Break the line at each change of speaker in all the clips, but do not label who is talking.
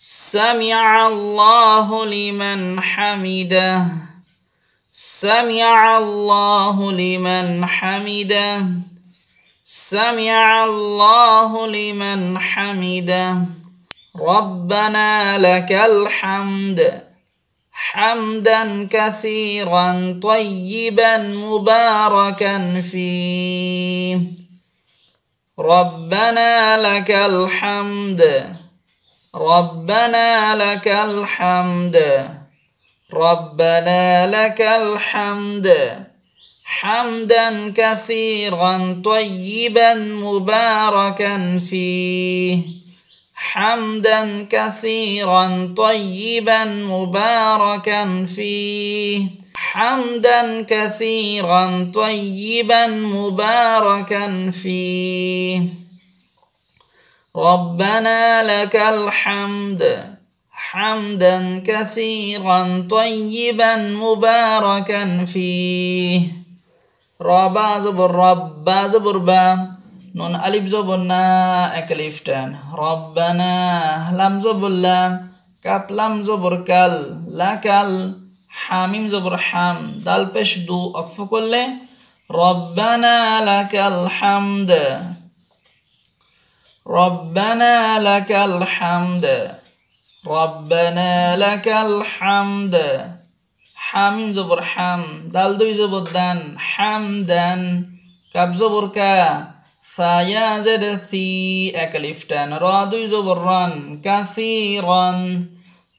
سمع الله لمن حمده سمع الله لمن حمده سمع الله لمن حمده ربنا لك الحمد حمدا كثيرا طيبا مباركا فيه ربنا لك الحمد ربنا لك الحمد ربنا لك الحمد حمدا كثيرا طيبا مباركا فيه حمدا كثيرا طيبا مباركا فيه حمدا كثيرا طيبا مباركا فيه ربنا لك الحمد حمدا كثيرا طيبا مباركا فيه ربا زبر ربا زبر با نون ألف زبرنا أكليفتان ربنا لم زبر لا كاب لم زبر كال لا كال حاميم زبر حام دال بش دو أفكل ربنا لك الحمد ربنا لك الحمد ربنا لك الحمد حم زبر حم دال دوي زبر دان حمدا كاب زبر كا سايا زد ثي اكلفتان را دوي زبر ران كثيرا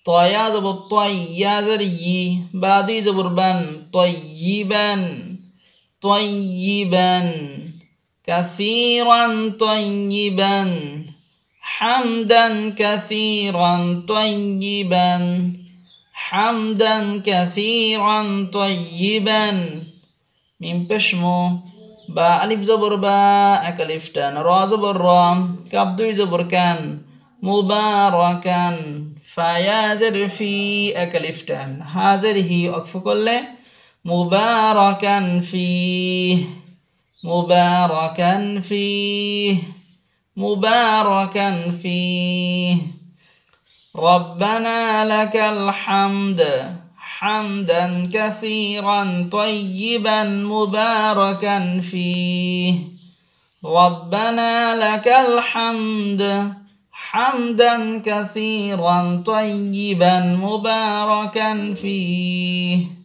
طايا زبر طايا زري بادي زبر بان طيبا طيبا كثيرا طيبا حمدا كثيرا طيبا حمدا كثيرا طيبا من بشمو با ألف زبر با أكلف تان را زبر را كاب زبر كان مباركا فيازر في أكلف هازر هي أكف كله مباركا فيه مباركا فيه مباركا فيه ربنا لك الحمد حمدا كثيرا طيبا مباركا فيه ربنا لك الحمد حمدا كثيرا طيبا مباركا فيه